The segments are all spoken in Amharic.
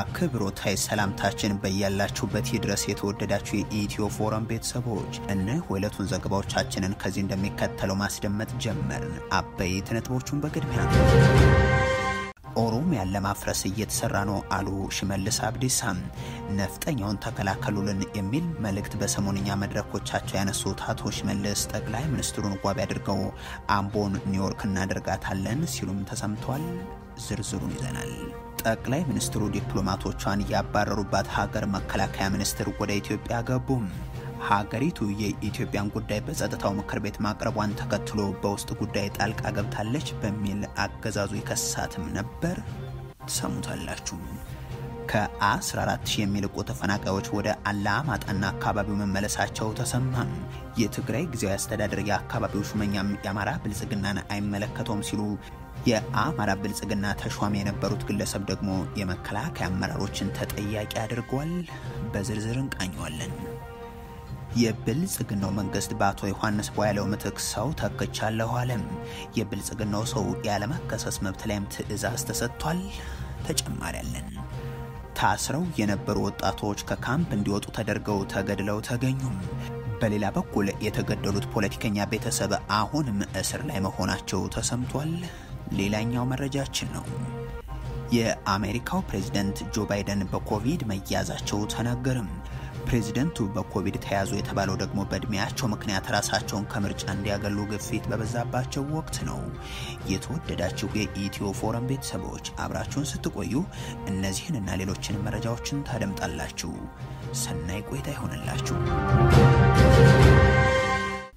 አክብሮታይ ሰላምታችን በያላችሁበት ይድረስ። የተወደዳችሁ የኢትዮ ፎረም ቤተሰቦች እነሆ ወለቱን ዘገባዎቻችንን ከዚህ እንደሚከተለው ማስደመጥ ጀመርን። አበይት ነጥቦቹን በቅድሚያ ኦሮሚያን ለማፍረስ እየተሰራ ነው አሉ ሽመልስ አብዲሳ። ነፍጠኛውን ተከላከሉልን የሚል መልእክት በሰሞንኛ መድረኮቻቸው ያነሱት አቶ ሽመልስ ጠቅላይ ሚኒስትሩን ዋቢ አድርገው አምቦን ኒውዮርክ እናደርጋታለን ሲሉም ተሰምተዋል። ዝርዝሩን ይዘናል። ጠቅላይ ሚኒስትሩ ዲፕሎማቶቿን ያባረሩባት ሀገር መከላከያ ሚኒስትር ወደ ኢትዮጵያ ገቡም። ሀገሪቱ የኢትዮጵያን ጉዳይ በጸጥታው ምክር ቤት ማቅረቧን ተከትሎ በውስጥ ጉዳይ ጣልቃ ገብታለች በሚል አገዛዙ ይከሳትም ነበር። ትሰሙታላችሁ። ከ14 ሺህ የሚልቁ ተፈናቃዮች ወደ አላማጣና አካባቢው መመለሳቸው ተሰማም። የትግራይ ጊዜያዊ አስተዳደር የአካባቢው ሹመኛም የአማራ ብልጽግናን አይመለከተውም ሲሉ የአማራ ብልጽግና ተሿሚ የነበሩት ግለሰብ ደግሞ የመከላከያ አመራሮችን ተጠያቂ አድርጓል። በዝርዝር እንቃኘዋለን። የብልጽግናው መንግስት በአቶ ዮሐንስ ቧያለው ምትክ ሰው ተክቻለሁ አለም። የብልጽግናው ሰው ያለመከሰስ መብት ላይም ትዕዛዝ ተሰጥቷል። ተጨማሪ አለን። ታስረው የነበሩ ወጣቶች ከካምፕ እንዲወጡ ተደርገው ተገድለው ተገኙም። በሌላ በኩል የተገደሉት ፖለቲከኛ ቤተሰብ አሁንም እስር ላይ መሆናቸው ተሰምቷል። ሌላኛው መረጃችን ነው። የአሜሪካው ፕሬዝደንት ጆ ባይደን በኮቪድ መያዛቸው ተነገርም። ፕሬዝደንቱ በኮቪድ ተያዙ የተባለው ደግሞ በእድሜያቸው ምክንያት ራሳቸውን ከምርጫ እንዲያገሉ ግፊት በበዛባቸው ወቅት ነው። የተወደዳችሁ የኢትዮ ፎረም ቤተሰቦች አብራችሁን ስትቆዩ እነዚህን እና ሌሎችን መረጃዎችን ታደምጣላችሁ። ሰናይ ቆይታ ይሆንላችሁ።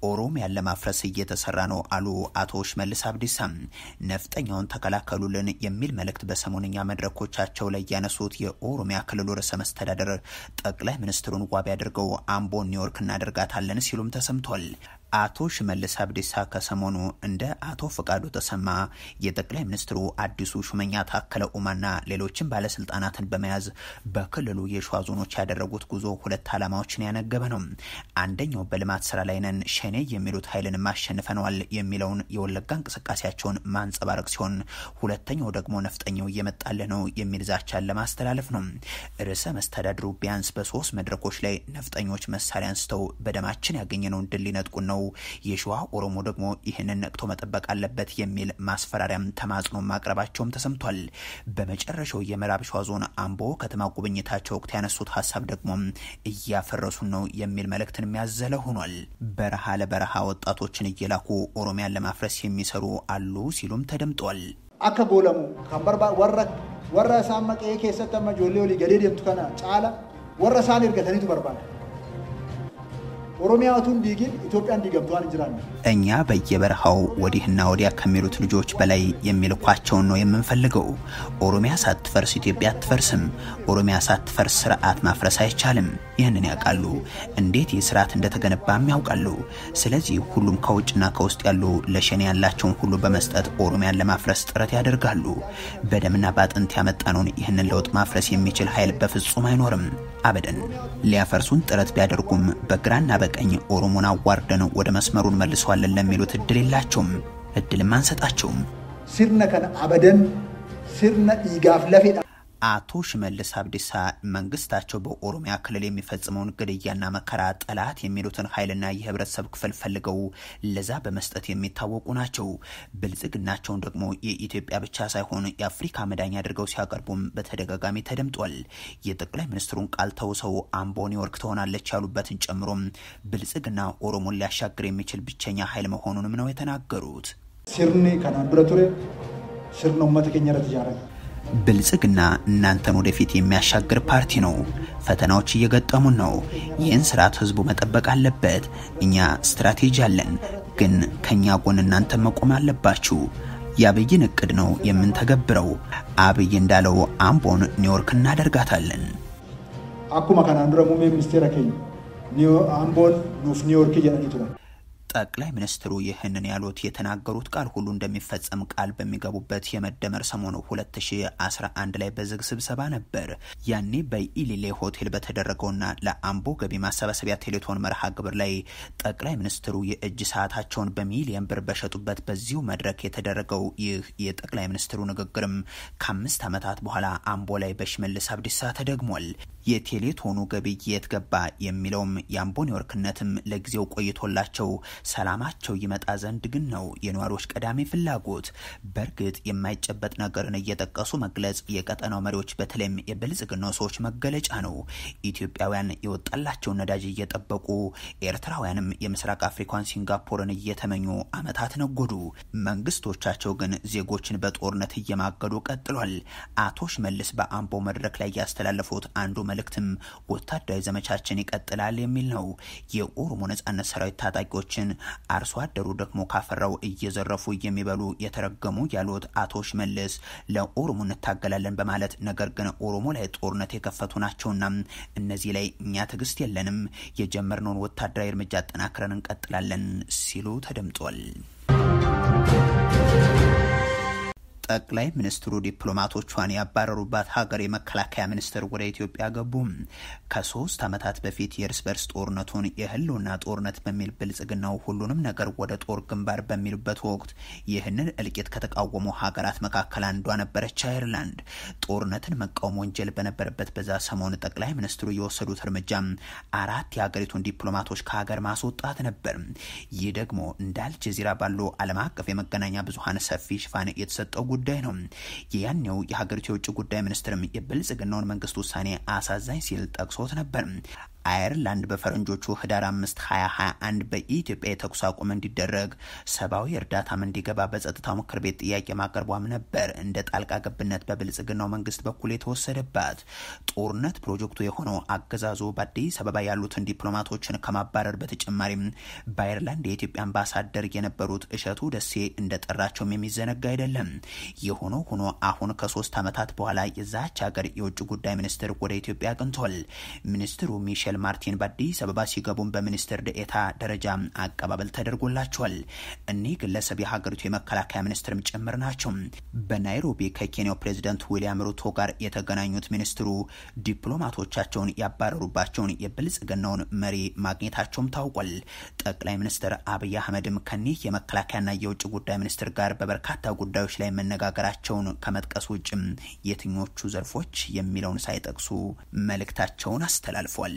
ኦሮሚያን ለማፍረስ እየተሰራ ነው አሉ አቶ ሽመልስ አብዲሳ። ነፍጠኛውን ተከላከሉልን የሚል መልእክት በሰሞንኛ መድረኮቻቸው ላይ ያነሱት የኦሮሚያ ክልሉ ርዕሰ መስተዳደር ጠቅላይ ሚኒስትሩን ዋቢ አድርገው አምቦ ኒውዮርክ እናደርጋታለን ሲሉም ተሰምቷል። አቶ ሽመልስ አብዲሳ ከሰሞኑ እንደ አቶ ፈቃዱ ተሰማ የጠቅላይ ሚኒስትሩ አዲሱ ሹመኛ ታከለ ኡማና ሌሎችን ባለስልጣናትን በመያዝ በክልሉ የሸዋ ዞኖች ያደረጉት ጉዞ ሁለት ዓላማዎችን ያነገበ ነው። አንደኛው በልማት ስራ ላይ ነን፣ ሸኔ የሚሉት ኃይልን ማሸንፈነዋል የሚለውን የወለጋ እንቅስቃሴያቸውን ማንጸባረቅ ሲሆን፣ ሁለተኛው ደግሞ ነፍጠኛው እየመጣለ ነው የሚል ዛቻን ለማስተላለፍ ነው። ርዕሰ መስተዳድሩ ቢያንስ በሶስት መድረኮች ላይ ነፍጠኞች መሳሪያ አንስተው በደማችን ያገኘነውን ድል ሊነጥቁን ነው ነው። የሸዋ ኦሮሞ ደግሞ ይህንን ነቅቶ መጠበቅ አለበት የሚል ማስፈራሪያም ተማጽኖ ማቅረባቸውም ተሰምቷል። በመጨረሻው የምዕራብ ሸዋ ዞን አምቦ ከተማ ጉብኝታቸው ወቅት ያነሱት ሀሳብ ደግሞ እያፈረሱን ነው የሚል መልእክትን የሚያዘለ ሆኗል። በረሃ ለበረሃ ወጣቶችን እየላኩ ኦሮሚያን ለማፍረስ የሚሰሩ አሉ ሲሉም ተደምጧል። አከ ጎለሙ ከንበርባ ወረ ወረ ሳመቀ ኬሰተመ ጆሌ ወሊ ገዴ የምትከና ጫላ ወረ ሳን እርገተኒቱ በርባል ኦሮሚያቱን ዲግን ኢትዮጵያ እንዲገብቷ እንጅራለ እኛ በየበረሃው ወዲህና ወዲያ ከሚሉት ልጆች በላይ የሚልኳቸውን ነው የምንፈልገው። ኦሮሚያ ሳትፈርስ ኢትዮጵያ አትፈርስም። ኦሮሚያ ሳትፈርስ ስርዓት ማፍረስ አይቻልም። ይህንን ያውቃሉ። እንዴት ይህ ስርዓት እንደተገነባም ያውቃሉ። ስለዚህ ሁሉም ከውጭና ከውስጥ ያሉ ለሸኔ ያላቸውን ሁሉ በመስጠት ኦሮሚያን ለማፍረስ ጥረት ያደርጋሉ። በደምና በአጥንት ያመጣነውን ይህንን ለውጥ ማፍረስ የሚችል ኃይል በፍጹም አይኖርም። አበደን ሊያፈርሱን ጥረት ቢያደርጉም በግራና በቀኝ ኦሮሞን አዋርደን ወደ መስመሩን መልሷለን ለሚሉት እድል የላቸውም፣ እድልም አንሰጣቸውም። ሲርነ ከነ አበደን ሲርነ ይጋፍ ለፌዳ አቶ ሽመልስ አብዲሳ መንግስታቸው በኦሮሚያ ክልል የሚፈጽመውን ግድያና መከራ ጠላት የሚሉትን ኃይልና የህብረተሰብ ክፍል ፈልገው ለዛ በመስጠት የሚታወቁ ናቸው። ብልጽግናቸውን ደግሞ የኢትዮጵያ ብቻ ሳይሆን የአፍሪካ መዳኝ አድርገው ሲያቀርቡም በተደጋጋሚ ተደምጧል። የጠቅላይ ሚኒስትሩን ቃል ተውሰው አምቦ ኒውዮርክ ትሆናለች ያሉበትን ጨምሮም ብልጽግና ኦሮሞን ሊያሻግር የሚችል ብቸኛ ኃይል መሆኑንም ነው የተናገሩት። ሲርኒ ከናዱረ ቱሬ ሲርነ መተከኛ ብልጽግና እናንተን ወደፊት የሚያሻግር ፓርቲ ነው። ፈተናዎች እየገጠሙን ነው። ይህን ስርዓት ህዝቡ መጠበቅ አለበት። እኛ ስትራቴጂ አለን፣ ግን ከኛ ጎን እናንተ መቆም አለባችሁ። የአብይን እቅድ ነው የምንተገብረው። አብይ እንዳለው አምቦን ኒውዮርክ እናደርጋታለን። አኩማ ከናንዱረ ሙሜ ሚኒስቴር አምቦን ኑፍ ኒውዮርክ እያለን ጠቅላይ ሚኒስትሩ ይህንን ያሉት የተናገሩት ቃል ሁሉ እንደሚፈጸም ቃል በሚገቡበት የመደመር ሰሞኑ 2011 ላይ በዝግ ስብሰባ ነበር። ያኔ በኢሊሌ ሆቴል በተደረገውና ለአምቦ ገቢ ማሰባሰቢያ ቴሌቶን መርሃ ግብር ላይ ጠቅላይ ሚኒስትሩ የእጅ ሰዓታቸውን በሚሊየን ብር በሸጡበት በዚሁ መድረክ የተደረገው ይህ የጠቅላይ ሚኒስትሩ ንግግርም ከአምስት ዓመታት በኋላ አምቦ ላይ በሽመልስ አብዲሳ ተደግሟል። የቴሌቶኑ ገቢ የት ገባ የሚለውም የአምቦ ኒውዮርክነትም ለጊዜው ቆይቶላቸው ሰላማቸው ይመጣ ዘንድ ግን ነው የነዋሪዎች ቀዳሚ ፍላጎት። በእርግጥ የማይጨበጥ ነገርን እየጠቀሱ መግለጽ የቀጠናው መሪዎች በተለይም የብልጽግና ሰዎች መገለጫ ነው። ኢትዮጵያውያን የወጣላቸውን ነዳጅ እየጠበቁ ኤርትራውያንም የምስራቅ አፍሪካን ሲንጋፖርን እየተመኙ አመታት ነጎዱ። መንግስቶቻቸው ግን ዜጎችን በጦርነት እየማገዱ ቀጥሏል። አቶ ሽመልስ በአምቦ መድረክ ላይ ያስተላለፉት አንዱ መልእክትም ወታደራዊ ዘመቻችን ይቀጥላል የሚል ነው። የኦሮሞ ነጻነት ሰራዊት ታጣቂዎችን አርሶ አደሩ ደግሞ ካፈራው እየዘረፉ የሚበሉ የተረገሙ ያሉት አቶ ሽመልስ ለኦሮሞ እንታገላለን በማለት ነገር ግን ኦሮሞ ላይ ጦርነት የከፈቱ ናቸውና እነዚህ ላይ እኛ ትዕግስት የለንም፣ የጀመርነውን ወታደራዊ እርምጃ አጠናክረን እንቀጥላለን ሲሉ ተደምጧል። ጠቅላይ ሚኒስትሩ ዲፕሎማቶቿን ያባረሩባት ሀገር የመከላከያ ሚኒስትር ወደ ኢትዮጵያ ገቡ። ከሶስት ዓመታት በፊት የእርስ በርስ ጦርነቱን የህልውና ጦርነት በሚል ብልጽግናው ሁሉንም ነገር ወደ ጦር ግንባር በሚሉበት ወቅት ይህንን እልቂት ከተቃወሙ ሀገራት መካከል አንዷ ነበረች አይርላንድ። ጦርነትን መቃወም ወንጀል በነበረበት በዛ ሰሞን ጠቅላይ ሚኒስትሩ የወሰዱት እርምጃ አራት የሀገሪቱን ዲፕሎማቶች ከሀገር ማስወጣት ነበር። ይህ ደግሞ እንደ አልጀዚራ ባሉ ዓለም አቀፍ የመገናኛ ብዙሀን ሰፊ ሽፋን የተሰጠው ጉዳይ ነው። የያኔው የሀገሪቱ የውጭ ጉዳይ ሚኒስትርም የብልጽግናውን መንግስት ውሳኔ አሳዛኝ ሲል ጠቅሶት ነበር። አየርላንድ በፈረንጆቹ ህዳር 5 2021 በኢትዮጵያ የተኩስ አቁም እንዲደረግ ሰብአዊ እርዳታም እንዲገባ በጸጥታው ምክር ቤት ጥያቄ ማቅረቧም ነበር እንደ ጣልቃ ገብነት በብልጽግናው መንግስት በኩል የተወሰደባት። ጦርነት ፕሮጀክቱ የሆነው አገዛዙ በአዲስ አበባ ያሉትን ዲፕሎማቶችን ከማባረር በተጨማሪም በአየርላንድ የኢትዮጵያ አምባሳደር የነበሩት እሸቱ ደሴ እንደጠራቸውም የሚዘነጋ አይደለም። የሆነ ሆኖ አሁን ከሶስት ዓመታት በኋላ የዛች ሀገር የውጭ ጉዳይ ሚኒስትር ወደ ኢትዮጵያ አቅንቷል። ሚኒስትሩ ሚሸል ሚሼል ማርቲን በአዲስ አበባ ሲገቡም በሚኒስትር ድኤታ ደረጃ አቀባበል ተደርጎላቸዋል። እኒህ ግለሰብ የሀገሪቱ የመከላከያ ሚኒስትርም ጭምር ናቸው። በናይሮቢ ከኬንያው ፕሬዚደንት ዊልያም ሩቶ ጋር የተገናኙት ሚኒስትሩ ዲፕሎማቶቻቸውን ያባረሩባቸውን የብልጽግናውን መሪ ማግኘታቸውም ታውቋል። ጠቅላይ ሚኒስትር አብይ አህመድም ከኒህ የመከላከያና የውጭ ጉዳይ ሚኒስትር ጋር በበርካታ ጉዳዮች ላይ መነጋገራቸውን ከመጥቀስ ውጭም የትኞቹ ዘርፎች የሚለውን ሳይጠቅሱ መልእክታቸውን አስተላልፏል።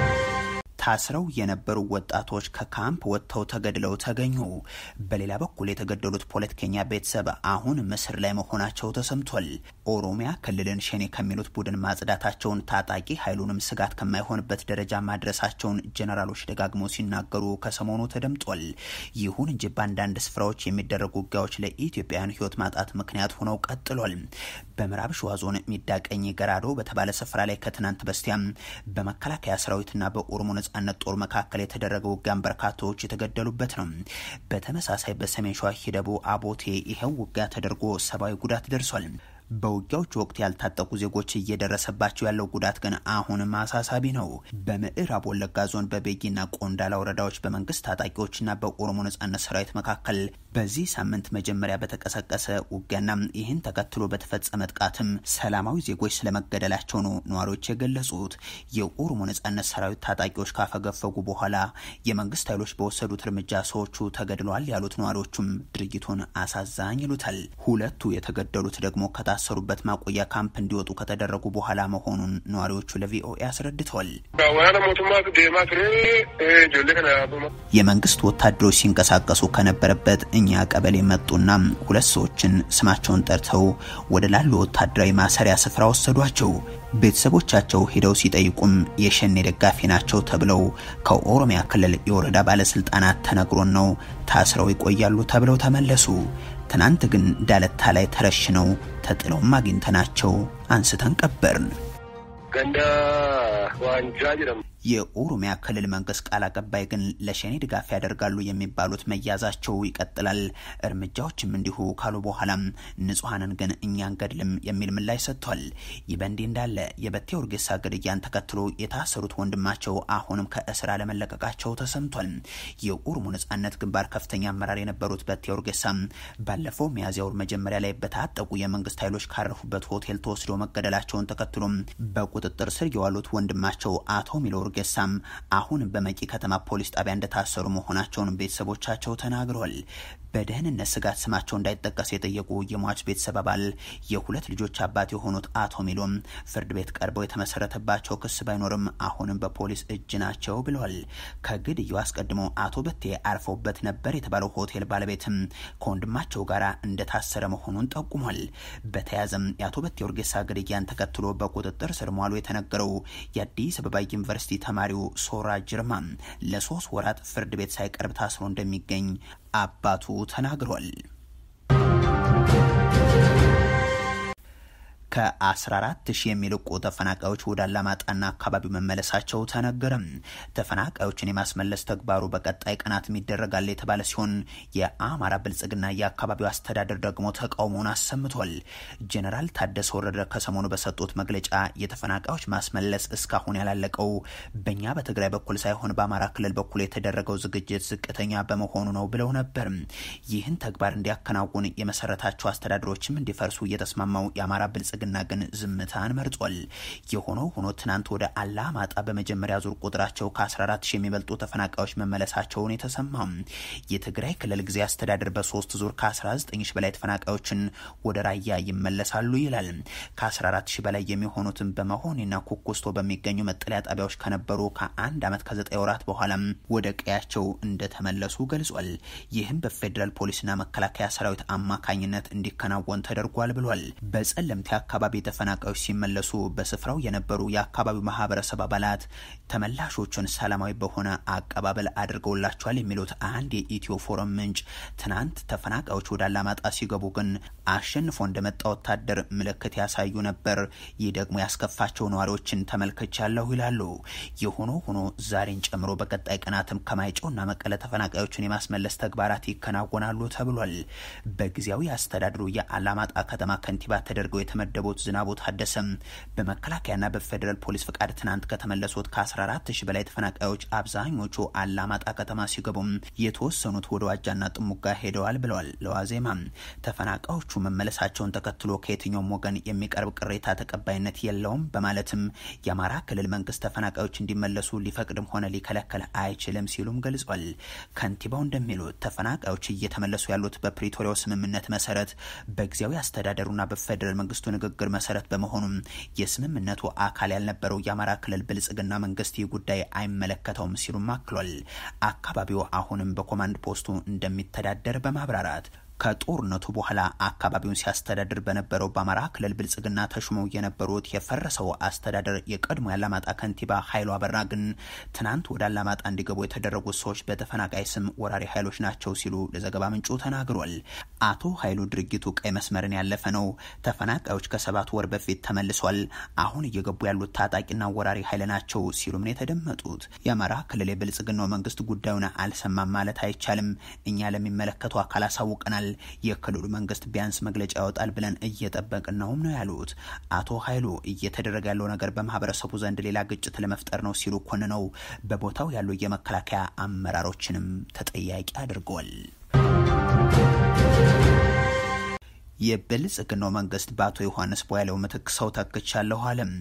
ታስረው የነበሩ ወጣቶች ከካምፕ ወጥተው ተገድለው ተገኙ። በሌላ በኩል የተገደሉት ፖለቲከኛ ቤተሰብ አሁን ምስር ላይ መሆናቸው ተሰምቷል። ኦሮሚያ ክልልን ሸኔ ከሚሉት ቡድን ማጽዳታቸውን፣ ታጣቂ ኃይሉንም ስጋት ከማይሆንበት ደረጃ ማድረሳቸውን ጀነራሎች ደጋግመው ሲናገሩ ከሰሞኑ ተደምጧል። ይሁን እንጂ በአንዳንድ ስፍራዎች የሚደረጉ ውጊያዎች ለኢትዮጵያውያን ሕይወት ማጣት ምክንያት ሆነው ቀጥሏል። በምዕራብ ሸዋ ዞን ሚዳቀኝ ገራዶ በተባለ ስፍራ ላይ ከትናንት በስቲያም በመከላከያ ሰራዊትና በኦሮሞ ነጻ ነጻነት ጦር መካከል የተደረገ ውጊያን በርካታዎች የተገደሉበት ነው። በተመሳሳይ በሰሜን ሸዋ ሂደቡ አቦቴ ይኸው ውጊያ ተደርጎ ሰብአዊ ጉዳት ደርሷል። በውጊያዎች ወቅት ያልታጠቁ ዜጎች እየደረሰባቸው ያለው ጉዳት ግን አሁንም አሳሳቢ ነው። በምዕራብ ወለጋ ዞን በቤጊና ቆንዳላ ወረዳዎች በመንግስት ታጣቂዎችና በኦሮሞ ነጻነት ሰራዊት መካከል በዚህ ሳምንት መጀመሪያ በተቀሰቀሰ ውጊያና ይህን ተከትሎ በተፈጸመ ጥቃትም ሰላማዊ ዜጎች ስለመገደላቸው ነው ነዋሪዎች የገለጹት። የኦሮሞ ነጻነት ሰራዊት ታጣቂዎች ካፈገፈጉ በኋላ የመንግስት ኃይሎች በወሰዱት እርምጃ ሰዎቹ ተገድለዋል ያሉት ነዋሪዎቹም ድርጊቱን አሳዛኝ ይሉታል። ሁለቱ የተገደሉት ደግሞ ከታ ከታሰሩበት ማቆያ ካምፕ እንዲወጡ ከተደረጉ በኋላ መሆኑን ነዋሪዎቹ ለቪኦኤ አስረድተዋል። የመንግስት ወታደሮች ሲንቀሳቀሱ ከነበረበት እኛ ቀበሌ መጡና ሁለት ሰዎችን ስማቸውን ጠርተው ወደ ላሉ ወታደራዊ ማሰሪያ ስፍራ ወሰዷቸው። ቤተሰቦቻቸው ሄደው ሲጠይቁም የሸኔ ደጋፊ ናቸው ተብለው ከኦሮሚያ ክልል የወረዳ ባለስልጣናት ተነግሮን ነው ታስረው ይቆያሉ ተብለው ተመለሱ። ትናንት ግን ዳለታ ላይ ተረሽነው ተጥለውም አግኝተናቸው አንስተን ቀበርን። ገንዳ ዋንጃ ጅረም የኦሮሚያ ክልል መንግስት ቃል አቀባይ ግን ለሸኔ ድጋፍ ያደርጋሉ የሚባሉት መያዛቸው ይቀጥላል፣ እርምጃዎችም እንዲሁ ካሉ በኋላም ንጹሐንን ግን እኛ እንገድልም የሚል ምላሽ ሰጥቷል። ይህ በእንዲህ እንዳለ የበቴ ኡርጌሳ ግድያን ተከትሎ የታሰሩት ወንድማቸው አሁንም ከእስር አለመለቀቃቸው ተሰምቷል። የኦሮሞ ነጻነት ግንባር ከፍተኛ አመራር የነበሩት በቴ ኡርጌሳ ባለፈው ሚያዝያ ወር መጀመሪያ ላይ በታጠቁ የመንግስት ኃይሎች ካረፉበት ሆቴል ተወስዶ መገደላቸውን ተከትሎም በቁ ቁጥጥር ስር የዋሉት ወንድማቸው አቶ ሚሎር ገሳም አሁን በመቂ ከተማ ፖሊስ ጣቢያ እንደታሰሩ መሆናቸውን ቤተሰቦቻቸው ተናግሯል። በደህንነት ስጋት ስማቸው እንዳይጠቀስ የጠየቁ የሟች ቤተሰብ አባል የሁለት ልጆች አባት የሆኑት አቶ ሚሎም ፍርድ ቤት ቀርበው የተመሰረተባቸው ክስ ባይኖርም አሁንም በፖሊስ እጅ ናቸው ብለዋል። ከግድያው አስቀድሞ አቶ በቴ አርፈውበት ነበር የተባለው ሆቴል ባለቤትም ከወንድማቸው ጋር እንደታሰረ መሆኑን ጠቁሟል። በተያያዘም የአቶ በቴ ኡርጌሳ ግድያን ተከትሎ በቁጥጥር ስር መዋሉ የተነገረው የአዲስ አበባ ዩኒቨርሲቲ ተማሪው ሶራ ጅርማ ለሶስት ወራት ፍርድ ቤት ሳይቀርብ ታስሮ እንደሚገኝ አባቱ ተናግሯል። ከ14 ሺህ የሚልቁ ተፈናቃዮች ወደ አላማጣና አካባቢው መመለሳቸው ተነገረም። ተፈናቃዮችን የማስመለስ ተግባሩ በቀጣይ ቀናትም ይደረጋል የተባለ ሲሆን የአማራ ብልጽግና የአካባቢው አስተዳደር ደግሞ ተቃውሞውን አሰምቷል። ጀኔራል ታደሰ ወረደ ከሰሞኑ በሰጡት መግለጫ የተፈናቃዮች ማስመለስ እስካሁን ያላለቀው በእኛ በትግራይ በኩል ሳይሆን በአማራ ክልል በኩል የተደረገው ዝግጅት ዝቅተኛ በመሆኑ ነው ብለው ነበር። ይህን ተግባር እንዲያከናውን የመሰረታቸው አስተዳደሮችም እንዲፈርሱ እየተስማማው የአማራ ብልጽ ብልጽግና ግን ዝምታን መርጧል። የሆነ ሆኖ ትናንት ወደ አላማጣ በመጀመሪያ ዙር ቁጥራቸው ከ14 ሺህ የሚበልጡ ተፈናቃዮች መመለሳቸውን የተሰማ የትግራይ ክልል ጊዜ አስተዳደር በሶስት ዙር ከ19 ሺህ በላይ ተፈናቃዮችን ወደ ራያ ይመለሳሉ ይላል። ከ14 ሺህ በላይ የሚሆኑትን በመሆንና ኮኮስቶ በሚገኙ መጠለያ ጣቢያዎች ከነበሩ ከአንድ ዓመት ከዘጠኝ ወራት በኋላም ወደ ቀያቸው እንደተመለሱ ገልጿል። ይህም በፌዴራል ፖሊስና መከላከያ ሰራዊት አማካኝነት እንዲከናወን ተደርጓል ብሏል። በጸለምቲ አካባቢ ተፈናቃዮች ሲመለሱ በስፍራው የነበሩ የአካባቢው ማህበረሰብ አባላት ተመላሾቹን ሰላማዊ በሆነ አቀባበል አድርገውላቸዋል የሚሉት አንድ የኢትዮ ፎረም ምንጭ ትናንት ተፈናቃዮች ወደ አላማጣ ሲገቡ ግን አሸንፎ እንደመጣ ወታደር ምልክት ያሳዩ ነበር። ይህ ደግሞ ያስከፋቸው ነዋሪዎችን ተመልክቻለሁ ይላሉ። የሆኖ ሆኖ ዛሬን ጨምሮ በቀጣይ ቀናትም ከማይጨውና መቀለ ተፈናቃዮችን የማስመለስ ተግባራት ይከናወናሉ ተብሏል። በጊዜያዊ አስተዳድሩ የአላማጣ ከተማ ከንቲባ ተደርገው የተመደ የተመደቡት ዝናቡ ታደሰም በመከላከያና በፌዴራል ፖሊስ ፍቃድ ትናንት ከተመለሱት ከ14 ሺህ በላይ ተፈናቃዮች አብዛኞቹ አላማጣ ከተማ ሲገቡም የተወሰኑት ወደ ዋጃና ጥሙጋ ሄደዋል ብለዋል። ለዋዜማ ተፈናቃዮቹ መመለሳቸውን ተከትሎ ከየትኛውም ወገን የሚቀርብ ቅሬታ ተቀባይነት የለውም በማለትም የአማራ ክልል መንግስት ተፈናቃዮች እንዲመለሱ ሊፈቅድም ሆነ ሊከለከል አይችልም ሲሉም ገልጿል። ከንቲባው እንደሚሉት ተፈናቃዮች እየተመለሱ ያሉት በፕሪቶሪያው ስምምነት መሰረት በጊዜያዊ አስተዳደሩና በፌዴራል መንግስቱ ንግግር ንግግር መሰረት በመሆኑም የስምምነቱ አካል ያልነበረው የአማራ ክልል ብልጽግና መንግስት ይህ ጉዳይ አይመለከተውም ሲሉም አክሏል። አካባቢው አሁንም በኮማንድ ፖስቱ እንደሚተዳደር በማብራራት ከጦርነቱ በኋላ አካባቢውን ሲያስተዳድር በነበረው በአማራ ክልል ብልጽግና ተሹመው የነበሩት የፈረሰው አስተዳደር የቀድሞ የአላማጣ ከንቲባ ኃይሉ አበራ ግን ትናንት ወደ አላማጣ እንዲገቡ የተደረጉት ሰዎች በተፈናቃይ ስም ወራሪ ኃይሎች ናቸው ሲሉ ለዘገባ ምንጩ ተናግሯል። አቶ ኃይሉ ድርጊቱ ቀይ መስመርን ያለፈ ነው፣ ተፈናቃዮች ከሰባት ወር በፊት ተመልሷል፣ አሁን እየገቡ ያሉት ታጣቂና ወራሪ ኃይል ናቸው ሲሉም ነው የተደመጡት። የአማራ ክልል የብልጽግናው መንግስት ጉዳዩን አልሰማም ማለት አይቻልም፣ እኛ ለሚመለከቱ አካል አሳውቀናል ይገኛል። የክልሉ መንግስት ቢያንስ መግለጫ ያወጣል ብለን እየጠበቅ ነውም ነው ያሉት አቶ ኃይሉ። እየተደረገ ያለው ነገር በማህበረሰቡ ዘንድ ሌላ ግጭት ለመፍጠር ነው ሲሉ ኮን ነው በቦታው ያሉ የመከላከያ አመራሮችንም ተጠያቂ አድርጓል። የብልጽግናው መንግስት በአቶ ዮሐንስ ቦያሌው ምትክ ሰው ተክቻለሁ አለም።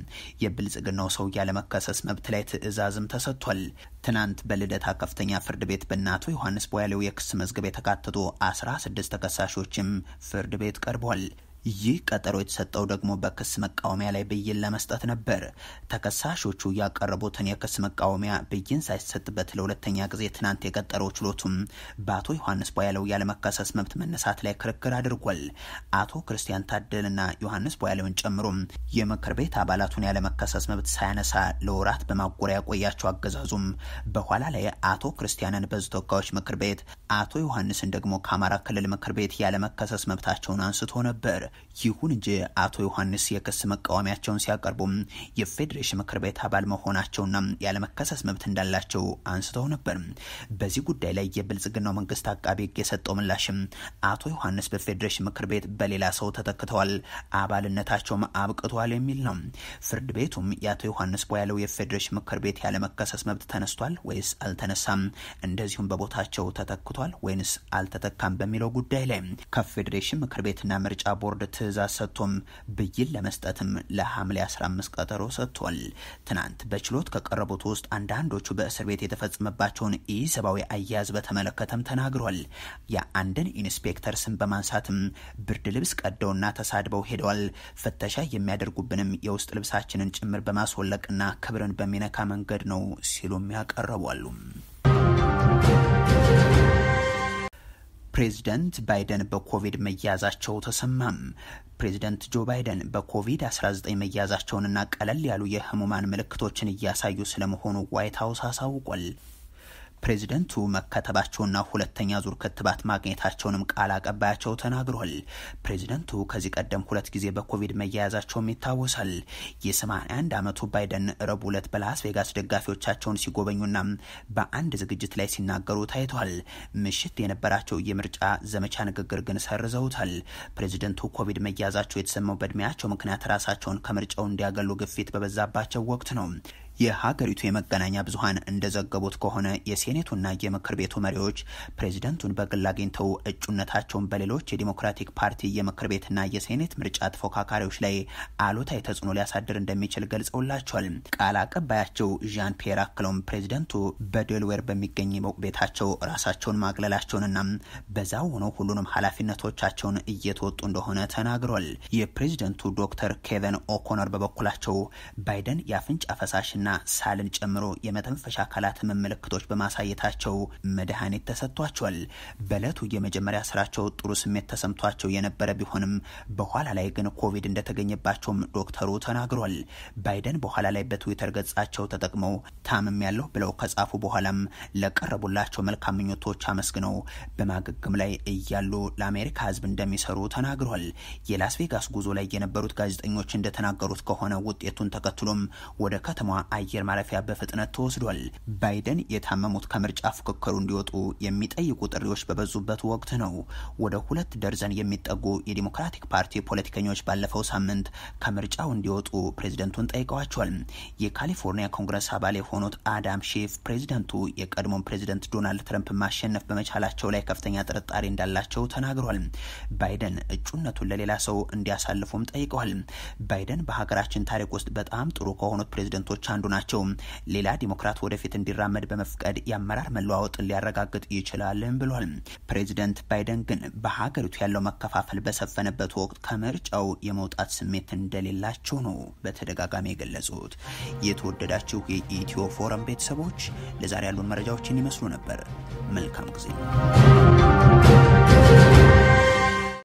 የብልጽግናው ሰው ያለመከሰስ መብት ላይ ትዕዛዝም ተሰጥቷል። ትናንት በልደታ ከፍተኛ ፍርድ ቤት በእነ አቶ ዮሐንስ ቦያሌው የክስ መዝገብ የተካተቱ አስራ ስድስት ተከሳሾችም ፍርድ ቤት ቀርቧል። ይህ ቀጠሮ የተሰጠው ደግሞ በክስ መቃወሚያ ላይ ብይን ለመስጠት ነበር። ተከሳሾቹ ያቀረቡትን የክስ መቃወሚያ ብይን ሳይሰጥበት ለሁለተኛ ጊዜ ትናንት የቀጠረው ችሎቱም በአቶ ዮሐንስ ቧያለው ያለመከሰስ መብት መነሳት ላይ ክርክር አድርጓል። አቶ ክርስቲያን ታደልና ዮሐንስ ቧያለውን ጨምሮ የምክር ቤት አባላቱን ያለመከሰስ መብት ሳያነሳ ለወራት በማጎሪያ ቆያቸው። አገዛዙም በኋላ ላይ አቶ ክርስቲያንን በሕዝብ ተወካዮች ምክር ቤት፣ አቶ ዮሐንስን ደግሞ ከአማራ ክልል ምክር ቤት ያለመከሰስ መብታቸውን አንስቶ ነበር። ይሁን እንጂ አቶ ዮሐንስ የክስ መቃወሚያቸውን ሲያቀርቡ የፌዴሬሽን ምክር ቤት አባል መሆናቸውና ያለመከሰስ መብት እንዳላቸው አንስተው ነበር። በዚህ ጉዳይ ላይ የብልጽግናው መንግስት አቃቤ ሕግ የሰጠው ምላሽም አቶ ዮሐንስ በፌዴሬሽን ምክር ቤት በሌላ ሰው ተተክተዋል፣ አባልነታቸውም አብቅተዋል የሚል ነው። ፍርድ ቤቱም የአቶ ዮሐንስ በያለው የፌዴሬሽን ምክር ቤት ያለመከሰስ መብት ተነስቷል ወይስ አልተነሳም፣ እንደዚሁም በቦታቸው ተተክቷል ወይንስ አልተተካም በሚለው ጉዳይ ላይ ከፌዴሬሽን ምክር ቤትና ምርጫ ቦርድ ቦርድ ትእዛዝ ሰጥቶም ብይን ለመስጠትም ለሐምሌ 15 ቀጠሮ ሰጥቷል። ትናንት በችሎት ከቀረቡት ውስጥ አንዳንዶቹ በእስር ቤት የተፈጸመባቸውን ኢሰብአዊ አያያዝ በተመለከተም ተናግሯል። የአንድን ኢንስፔክተር ስም በማንሳትም ብርድ ልብስ ቀደውና ተሳድበው ሄደዋል። ፍተሻ የሚያደርጉብንም የውስጥ ልብሳችንን ጭምር በማስወለቅና ክብርን በሚነካ መንገድ ነው ሲሉም ያቀረቧሉ። ፕሬዚደንት ባይደን በኮቪድ መያዛቸው ተሰማም። ፕሬዚደንት ጆ ባይደን በኮቪድ-19 መያዛቸውንና ቀለል ያሉ የህሙማን ምልክቶችን እያሳዩ ስለመሆኑ ዋይት ሀውስ አሳውቋል። ፕሬዚደንቱ መከተባቸውና ሁለተኛ ዙር ክትባት ማግኘታቸውንም ቃል አቀባያቸው ተናግሯል። ፕሬዚደንቱ ከዚህ ቀደም ሁለት ጊዜ በኮቪድ መያያዛቸውም ይታወሳል። የ81 ዓመቱ ባይደን ረቡዕ ዕለት በላስ ቬጋስ ደጋፊዎቻቸውን ሲጎበኙና በአንድ ዝግጅት ላይ ሲናገሩ ታይቷል። ምሽት የነበራቸው የምርጫ ዘመቻ ንግግር ግን ሰርዘውታል። ፕሬዚደንቱ ኮቪድ መያያዛቸው የተሰማው በእድሜያቸው ምክንያት ራሳቸውን ከምርጫው እንዲያገሉ ግፊት በበዛባቸው ወቅት ነው። የሀገሪቱ የመገናኛ ብዙሀን እንደዘገቡት ከሆነ የሴኔቱና የምክር ቤቱ መሪዎች ፕሬዚደንቱን በግል አግኝተው እጩነታቸውን በሌሎች የዲሞክራቲክ ፓርቲ የምክር ቤትና የሴኔት ምርጫ ተፎካካሪዎች ላይ አሉታዊ ተጽዕኖ ሊያሳድር እንደሚችል ገልጸውላቸዋል። ቃል አቀባያቸው ዣን ፒየር አክለውም ፕሬዚደንቱ በዴልዌር በሚገኝ ቤታቸው ራሳቸውን ማግለላቸውንና በዛው ሆኖ ሁሉንም ኃላፊነቶቻቸውን እየተወጡ እንደሆነ ተናግሯል። የፕሬዚደንቱ ዶክተር ኬቨን ኦኮነር በበኩላቸው ባይደን የአፍንጫ ፈሳሽና ሳልን ጨምሮ የመተንፈሻ አካላት ምልክቶች በማሳየታቸው መድኃኒት ተሰጥቷቸዋል። በእለቱ የመጀመሪያ ስራቸው ጥሩ ስሜት ተሰምቷቸው የነበረ ቢሆንም በኋላ ላይ ግን ኮቪድ እንደተገኘባቸውም ዶክተሩ ተናግሯል። ባይደን በኋላ ላይ በትዊተር ገጻቸው ተጠቅመው ታምም ያለሁ ብለው ከጻፉ በኋላም ለቀረቡላቸው መልካም ምኞቶች አመስግነው በማገገም ላይ እያሉ ለአሜሪካ ህዝብ እንደሚሰሩ ተናግሯል። የላስ ቬጋስ ጉዞ ላይ የነበሩት ጋዜጠኞች እንደተናገሩት ከሆነ ውጤቱን ተከትሎም ወደ ከተማ አየር ማረፊያ በፍጥነት ተወስዷል። ባይደን የታመሙት ከምርጫ ፉክክሩ እንዲወጡ የሚጠይቁ ጥሪዎች በበዙበት ወቅት ነው። ወደ ሁለት ደርዘን የሚጠጉ የዲሞክራቲክ ፓርቲ ፖለቲከኞች ባለፈው ሳምንት ከምርጫው እንዲወጡ ፕሬዝደንቱን ጠይቀዋቸዋል። የካሊፎርኒያ ኮንግረስ አባል የሆኑት አዳም ሼፍ ፕሬዝደንቱ የቀድሞን ፕሬዝደንት ዶናልድ ትረምፕ ማሸነፍ በመቻላቸው ላይ ከፍተኛ ጥርጣሬ እንዳላቸው ተናግሯል። ባይደን እጩነቱን ለሌላ ሰው እንዲያሳልፉም ጠይቀዋል። ባይደን በሀገራችን ታሪክ ውስጥ በጣም ጥሩ ከሆኑት ፕሬዝደንቶች አንዱ ናቸው። ሌላ ዲሞክራት ወደፊት እንዲራመድ በመፍቀድ የአመራር መለዋወጥን ሊያረጋግጥ ይችላልም ብሏል። ፕሬዚደንት ባይደን ግን በሀገሪቱ ያለው መከፋፈል በሰፈነበት ወቅት ከምርጫው የመውጣት ስሜት እንደሌላቸው ነው በተደጋጋሚ የገለጹት። የተወደዳችሁ የኢትዮ ፎረም ቤተሰቦች ለዛሬ ያሉን መረጃዎችን ይመስሉ ነበር። መልካም ጊዜ